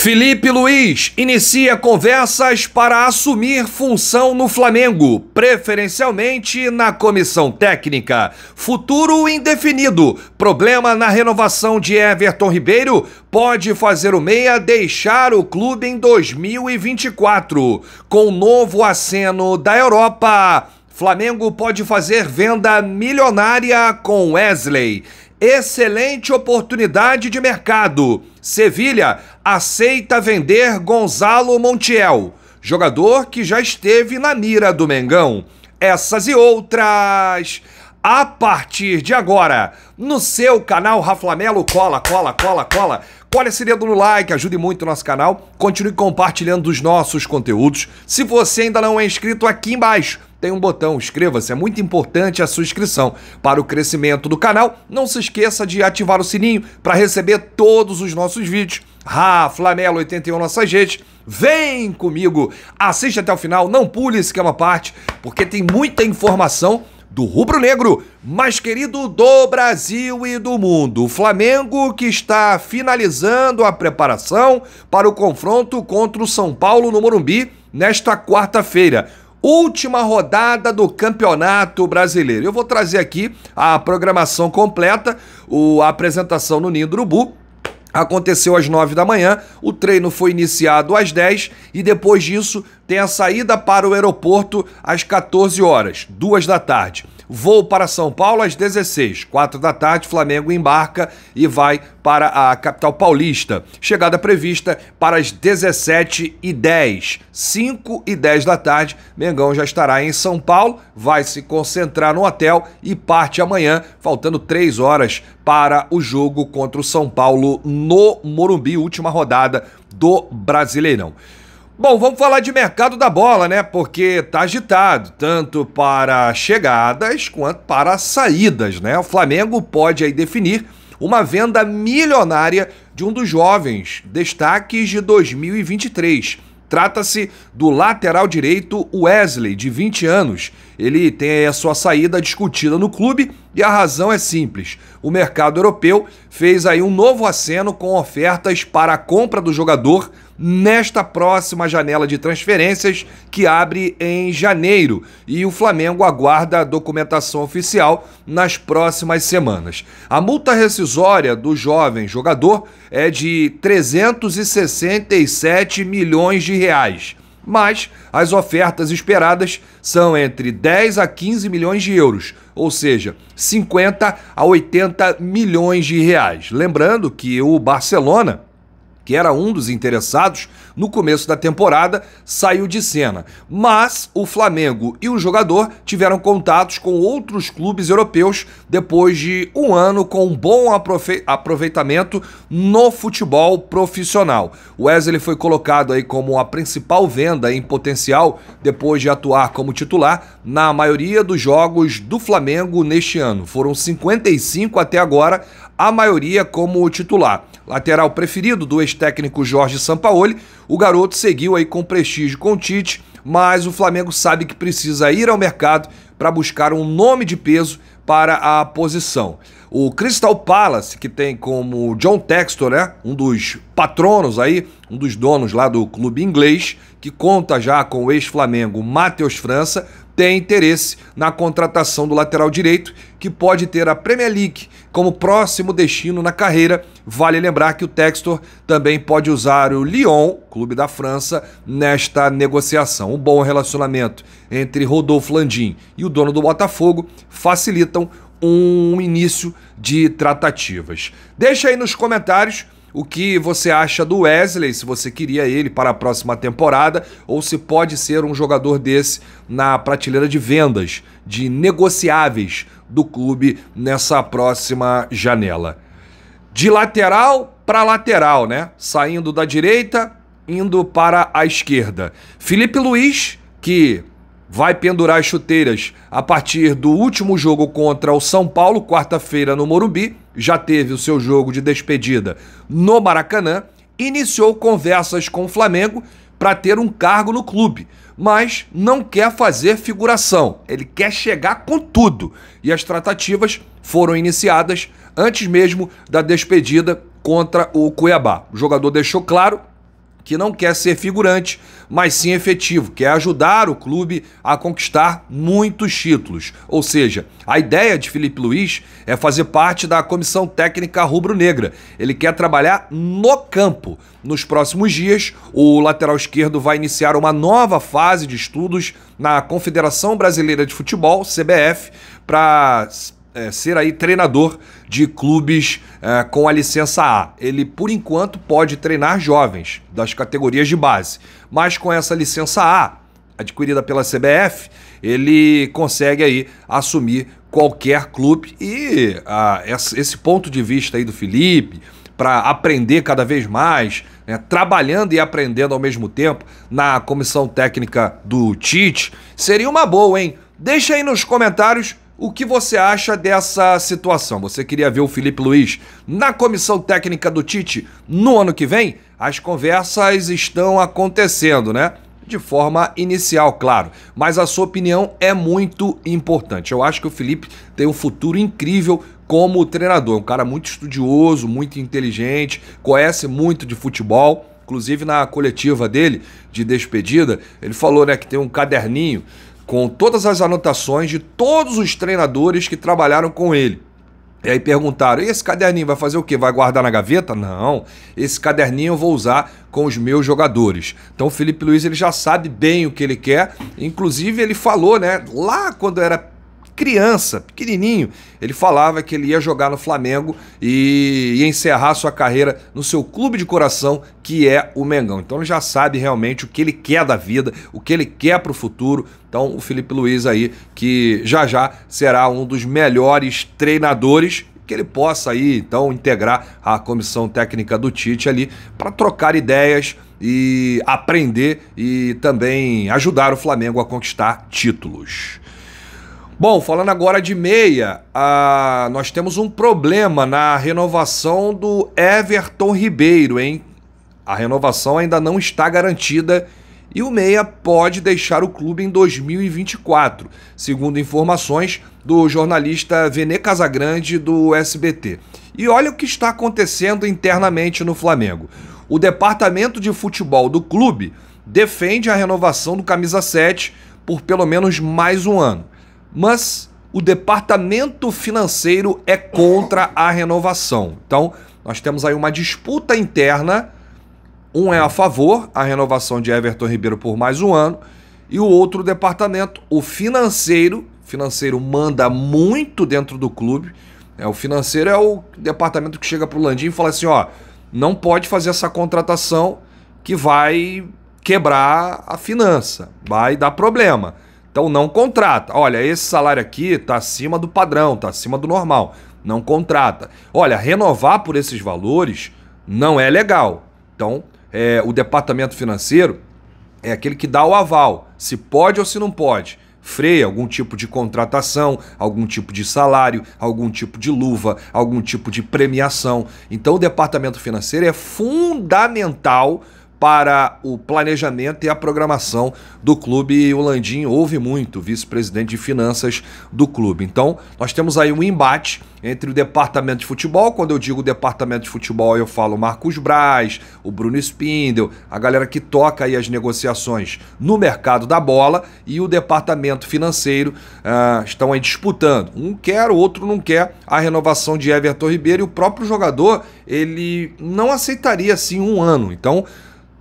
Felipe Luiz inicia conversas para assumir função no Flamengo, preferencialmente na comissão técnica. Futuro indefinido. Problema na renovação de Everton Ribeiro pode fazer o meia deixar o clube em 2024. Com o novo aceno da Europa, Flamengo pode fazer venda milionária com Wesley. Excelente oportunidade de mercado. Sevilha aceita vender Gonzalo Montiel, jogador que já esteve na mira do Mengão. Essas e outras a partir de agora no seu canal Raflamelo. Cola, cola, cola, cola. Colhe esse dedo no like, ajude muito o nosso canal. Continue compartilhando os nossos conteúdos. Se você ainda não é inscrito, aqui embaixo tem um botão inscreva-se, é muito importante a sua inscrição. Para o crescimento do canal, não se esqueça de ativar o sininho para receber todos os nossos vídeos. Ah, Flanela 81 nossa gente, vem comigo, assiste até o final, não pule esse que é uma parte, porque tem muita informação do rubro-negro mais querido do Brasil e do mundo. O Flamengo que está finalizando a preparação para o confronto contra o São Paulo no Morumbi nesta quarta-feira última rodada do Campeonato Brasileiro. Eu vou trazer aqui a programação completa, a apresentação no Ninho do Urubu. Aconteceu às 9 da manhã, o treino foi iniciado às 10 e depois disso tem a saída para o aeroporto às 14 horas, 2 da tarde. Voo para São Paulo às 16, 4 da tarde, Flamengo embarca e vai para a capital paulista. Chegada prevista para as 17h10, 5 e 10 da tarde, Mengão já estará em São Paulo, vai se concentrar no hotel e parte amanhã, faltando 3 horas para o jogo contra o São Paulo no Morumbi, última rodada do Brasileirão. Bom, vamos falar de mercado da bola, né? Porque tá agitado, tanto para chegadas quanto para saídas, né? O Flamengo pode aí definir uma venda milionária de um dos jovens destaques de 2023. Trata-se do lateral direito Wesley, de 20 anos, ele tem a sua saída discutida no clube e a razão é simples. O mercado europeu fez aí um novo aceno com ofertas para a compra do jogador nesta próxima janela de transferências que abre em janeiro e o Flamengo aguarda a documentação oficial nas próximas semanas. A multa rescisória do jovem jogador é de 367 milhões de reais mas as ofertas esperadas são entre 10 a 15 milhões de euros, ou seja, 50 a 80 milhões de reais. Lembrando que o Barcelona que era um dos interessados no começo da temporada, saiu de cena. Mas o Flamengo e o jogador tiveram contatos com outros clubes europeus depois de um ano com um bom aproveitamento no futebol profissional. O Wesley foi colocado aí como a principal venda em potencial depois de atuar como titular na maioria dos jogos do Flamengo neste ano. Foram 55 até agora a maioria como titular. Lateral preferido do ex-técnico Jorge Sampaoli, o garoto seguiu aí com prestígio com o Tite, mas o Flamengo sabe que precisa ir ao mercado para buscar um nome de peso para a posição. O Crystal Palace, que tem como John Textor, né, um dos patronos aí, um dos donos lá do clube inglês, que conta já com o ex-Flamengo Matheus França, tem interesse na contratação do lateral direito, que pode ter a Premier League como próximo destino na carreira. Vale lembrar que o Textor também pode usar o Lyon, clube da França, nesta negociação. Um bom relacionamento entre Rodolfo Landim e o dono do Botafogo facilitam um início de tratativas. Deixa aí nos comentários o que você acha do Wesley, se você queria ele para a próxima temporada, ou se pode ser um jogador desse na prateleira de vendas, de negociáveis do clube nessa próxima janela. De lateral para lateral, né? Saindo da direita, indo para a esquerda. Felipe Luiz, que vai pendurar as chuteiras a partir do último jogo contra o São Paulo, quarta-feira no Morumbi já teve o seu jogo de despedida no Maracanã, iniciou conversas com o Flamengo para ter um cargo no clube, mas não quer fazer figuração. Ele quer chegar com tudo. E as tratativas foram iniciadas antes mesmo da despedida contra o Cuiabá. O jogador deixou claro que não quer ser figurante, mas sim efetivo, quer ajudar o clube a conquistar muitos títulos. Ou seja, a ideia de Felipe Luiz é fazer parte da comissão técnica rubro-negra. Ele quer trabalhar no campo. Nos próximos dias, o lateral esquerdo vai iniciar uma nova fase de estudos na Confederação Brasileira de Futebol, CBF, para é, ser aí treinador de clubes é, com a licença A. Ele, por enquanto, pode treinar jovens das categorias de base, mas com essa licença A, adquirida pela CBF, ele consegue aí assumir qualquer clube e ah, esse ponto de vista aí do Felipe para aprender cada vez mais, né, trabalhando e aprendendo ao mesmo tempo na comissão técnica do Tite, seria uma boa, hein? Deixa aí nos comentários o que você acha dessa situação? Você queria ver o Felipe Luiz na comissão técnica do Tite no ano que vem? As conversas estão acontecendo, né? De forma inicial, claro, mas a sua opinião é muito importante. Eu acho que o Felipe tem um futuro incrível como treinador. Um cara muito estudioso, muito inteligente, conhece muito de futebol. Inclusive na coletiva dele de despedida, ele falou né, que tem um caderninho com todas as anotações de todos os treinadores que trabalharam com ele. E aí perguntaram: esse caderninho vai fazer o quê? Vai guardar na gaveta? Não. Esse caderninho eu vou usar com os meus jogadores. Então o Felipe Luiz ele já sabe bem o que ele quer. Inclusive ele falou, né? Lá quando era criança, pequenininho, ele falava que ele ia jogar no Flamengo e ia encerrar sua carreira no seu clube de coração, que é o Mengão. Então ele já sabe realmente o que ele quer da vida, o que ele quer para o futuro. Então o Felipe Luiz aí, que já já será um dos melhores treinadores que ele possa aí então integrar a comissão técnica do Tite ali para trocar ideias e aprender e também ajudar o Flamengo a conquistar títulos. Bom, falando agora de meia, ah, nós temos um problema na renovação do Everton Ribeiro, hein? A renovação ainda não está garantida e o meia pode deixar o clube em 2024, segundo informações do jornalista Vene Casagrande do SBT. E olha o que está acontecendo internamente no Flamengo. O departamento de futebol do clube defende a renovação do camisa 7 por pelo menos mais um ano mas o departamento financeiro é contra a renovação. Então, nós temos aí uma disputa interna. Um é a favor, a renovação de Everton Ribeiro por mais um ano, e o outro departamento, o financeiro. financeiro manda muito dentro do clube. É, o financeiro é o departamento que chega para o Landim e fala assim: ó, não pode fazer essa contratação que vai quebrar a finança, vai dar problema. Então não contrata. Olha, esse salário aqui está acima do padrão, está acima do normal. Não contrata. Olha, renovar por esses valores não é legal. Então, é, o departamento financeiro é aquele que dá o aval, se pode ou se não pode. Freia algum tipo de contratação, algum tipo de salário, algum tipo de luva, algum tipo de premiação. Então, o departamento financeiro é fundamental para o planejamento e a programação do clube. E o Landim ouve muito, vice-presidente de finanças do clube. Então, nós temos aí um embate entre o departamento de futebol. Quando eu digo departamento de futebol, eu falo Marcos Braz, o Bruno Spindel, a galera que toca aí as negociações no mercado da bola e o departamento financeiro uh, estão aí disputando. Um quer, o outro não quer a renovação de Everton Ribeiro e o próprio jogador ele não aceitaria assim um ano. Então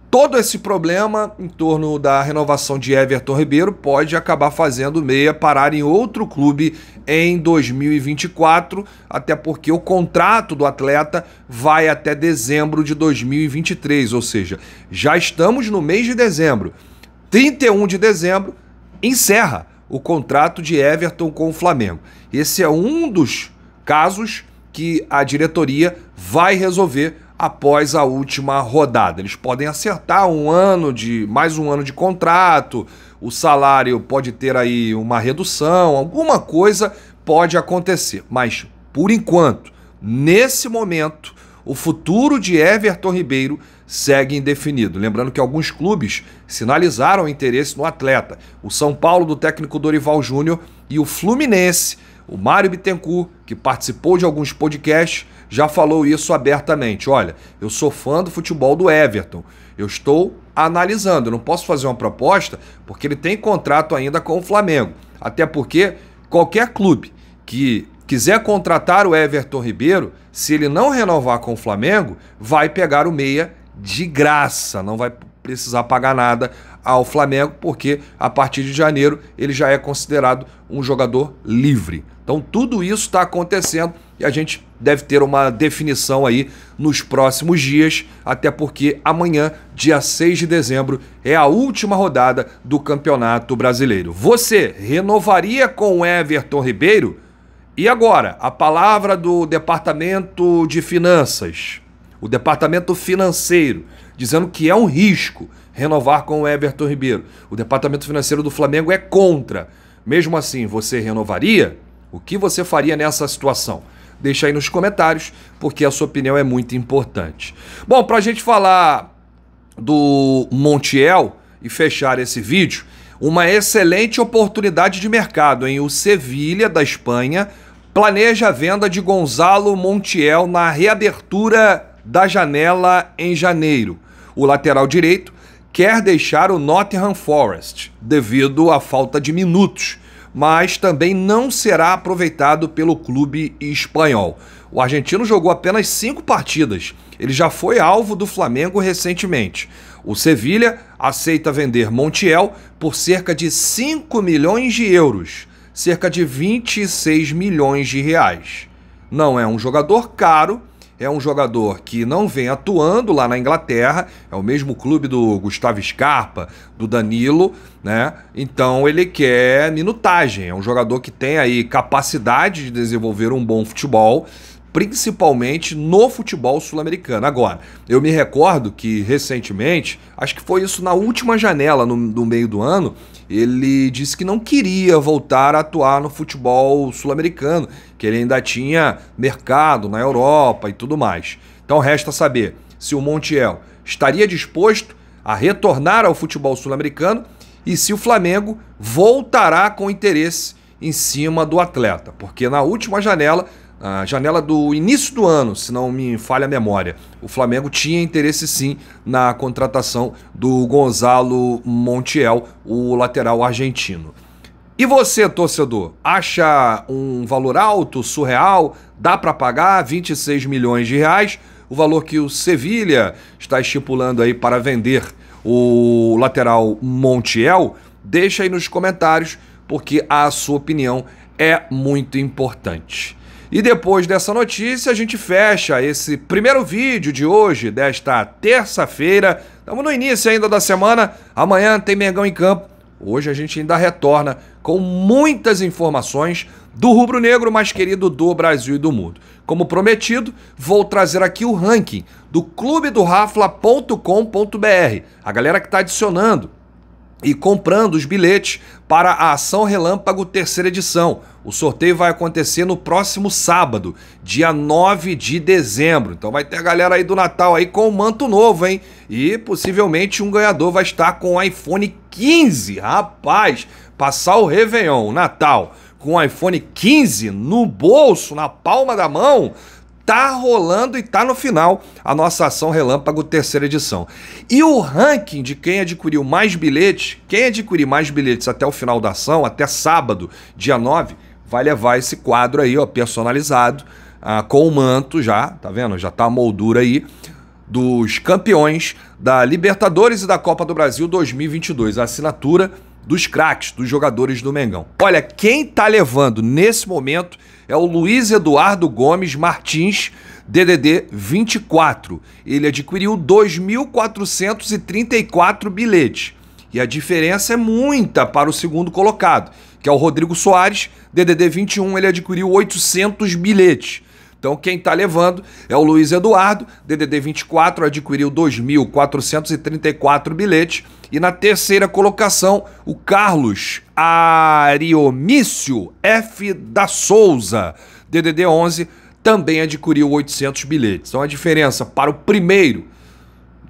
todo esse problema em torno da renovação de Everton Ribeiro pode acabar fazendo o Meia parar em outro clube em 2024, até porque o contrato do atleta vai até dezembro de 2023, ou seja, já estamos no mês de dezembro. 31 de dezembro encerra o contrato de Everton com o Flamengo. Esse é um dos casos que a diretoria vai resolver após a última rodada. Eles podem acertar um ano de mais um ano de contrato, o salário pode ter aí uma redução, alguma coisa pode acontecer, mas por enquanto, nesse momento, o futuro de Everton Ribeiro segue indefinido. Lembrando que alguns clubes sinalizaram interesse no atleta. O São Paulo do técnico Dorival Júnior e o Fluminense, o Mário Bittencourt, que participou de alguns podcasts, já falou isso abertamente. Olha, eu sou fã do futebol do Everton. Eu estou analisando, eu não posso fazer uma proposta porque ele tem contrato ainda com o Flamengo. Até porque qualquer clube que quiser contratar o Everton Ribeiro, se ele não renovar com o Flamengo, vai pegar o meia de graça, não vai precisar pagar nada ao Flamengo, porque a partir de janeiro ele já é considerado um jogador livre. Então tudo isso está acontecendo e a gente deve ter uma definição aí nos próximos dias, até porque amanhã, dia 6 de dezembro, é a última rodada do Campeonato Brasileiro. Você renovaria com Everton Ribeiro? E agora, a palavra do Departamento de Finanças o departamento financeiro, dizendo que é um risco renovar com o Everton Ribeiro. O departamento financeiro do Flamengo é contra. Mesmo assim, você renovaria? O que você faria nessa situação? Deixa aí nos comentários, porque a sua opinião é muito importante. Bom, para a gente falar do Montiel e fechar esse vídeo, uma excelente oportunidade de mercado em o Sevilha da Espanha planeja a venda de Gonzalo Montiel na reabertura da janela em janeiro. O lateral direito quer deixar o Nottingham Forest devido à falta de minutos, mas também não será aproveitado pelo clube espanhol. O argentino jogou apenas cinco partidas. Ele já foi alvo do Flamengo recentemente. O Sevilha aceita vender Montiel por cerca de 5 milhões de euros, cerca de 26 milhões de reais. Não é um jogador caro, é um jogador que não vem atuando lá na Inglaterra, é o mesmo clube do Gustavo Scarpa, do Danilo, né? Então ele quer minutagem, é um jogador que tem aí capacidade de desenvolver um bom futebol, principalmente no futebol sul-americano. Agora, eu me recordo que recentemente, acho que foi isso na última janela no, no meio do ano, ele disse que não queria voltar a atuar no futebol sul-americano, que ele ainda tinha mercado na Europa e tudo mais. Então resta saber se o Montiel estaria disposto a retornar ao futebol sul-americano e se o Flamengo voltará com interesse em cima do atleta, porque na última janela a janela do início do ano, se não me falha a memória, o Flamengo tinha interesse sim na contratação do Gonzalo Montiel, o lateral argentino. E você, torcedor, acha um valor alto, surreal? Dá para pagar 26 milhões de reais, o valor que o Sevilha está estipulando aí para vender o lateral Montiel? Deixa aí nos comentários, porque a sua opinião é muito importante. E depois dessa notícia, a gente fecha esse primeiro vídeo de hoje, desta terça-feira. Estamos no início ainda da semana. Amanhã tem Mengão em Campo. Hoje a gente ainda retorna com muitas informações do rubro-negro mais querido do Brasil e do mundo. Como prometido, vou trazer aqui o ranking do clube do A galera que está adicionando e comprando os bilhetes para a Ação Relâmpago terceira edição. O sorteio vai acontecer no próximo sábado, dia 9 de dezembro. Então vai ter a galera aí do Natal aí com o um manto novo, hein? E possivelmente um ganhador vai estar com o iPhone 15. Rapaz, passar o Réveillon, o Natal, com o iPhone 15 no bolso, na palma da mão tá rolando e tá no final a nossa ação relâmpago terceira edição. E o ranking de quem adquiriu mais bilhetes, quem adquirir mais bilhetes até o final da ação, até sábado, dia 9, vai levar esse quadro aí, ó, personalizado, ah, com o manto já, tá vendo? Já tá a moldura aí dos campeões da Libertadores e da Copa do Brasil 2022, a assinatura dos craques, dos jogadores do Mengão. Olha, quem tá levando nesse momento é o Luiz Eduardo Gomes Martins, DDD 24. Ele adquiriu 2.434 bilhetes. E a diferença é muita para o segundo colocado, que é o Rodrigo Soares, DDD 21, ele adquiriu 800 bilhetes. Então quem está levando é o Luiz Eduardo, DDD 24, adquiriu 2.434 bilhetes. E na terceira colocação, o Carlos, Ariomício F. da Souza, DDD 11, também adquiriu 800 bilhetes. Então a diferença para o primeiro,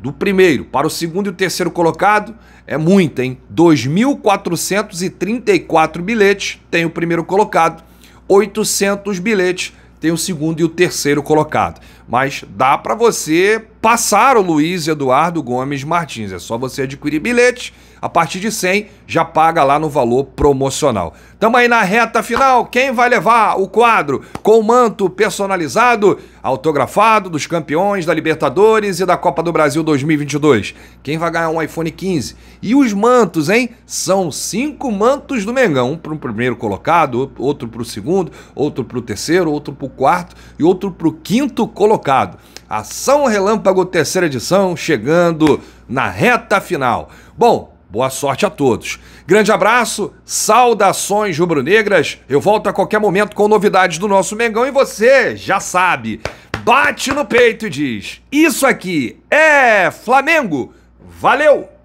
do primeiro para o segundo e o terceiro colocado é muita, hein? 2.434 bilhetes tem o primeiro colocado, 800 bilhetes tem o segundo e o terceiro colocado. Mas dá para você passar o Luiz Eduardo Gomes Martins. É só você adquirir bilhetes. A partir de 100 já paga lá no valor promocional. Tamo aí na reta final. Quem vai levar o quadro com o manto personalizado, autografado dos campeões da Libertadores e da Copa do Brasil 2022? Quem vai ganhar um iPhone 15? E os mantos, hein? São cinco mantos do Mengão, um para o primeiro colocado, outro para o segundo, outro para o terceiro, outro para o quarto e outro para o quinto colocado. Ação Relâmpago, terceira edição, chegando na reta final. Bom, Boa sorte a todos. Grande abraço, saudações rubro-negras. Eu volto a qualquer momento com novidades do nosso Mengão e você já sabe, bate no peito e diz: Isso aqui é Flamengo. Valeu!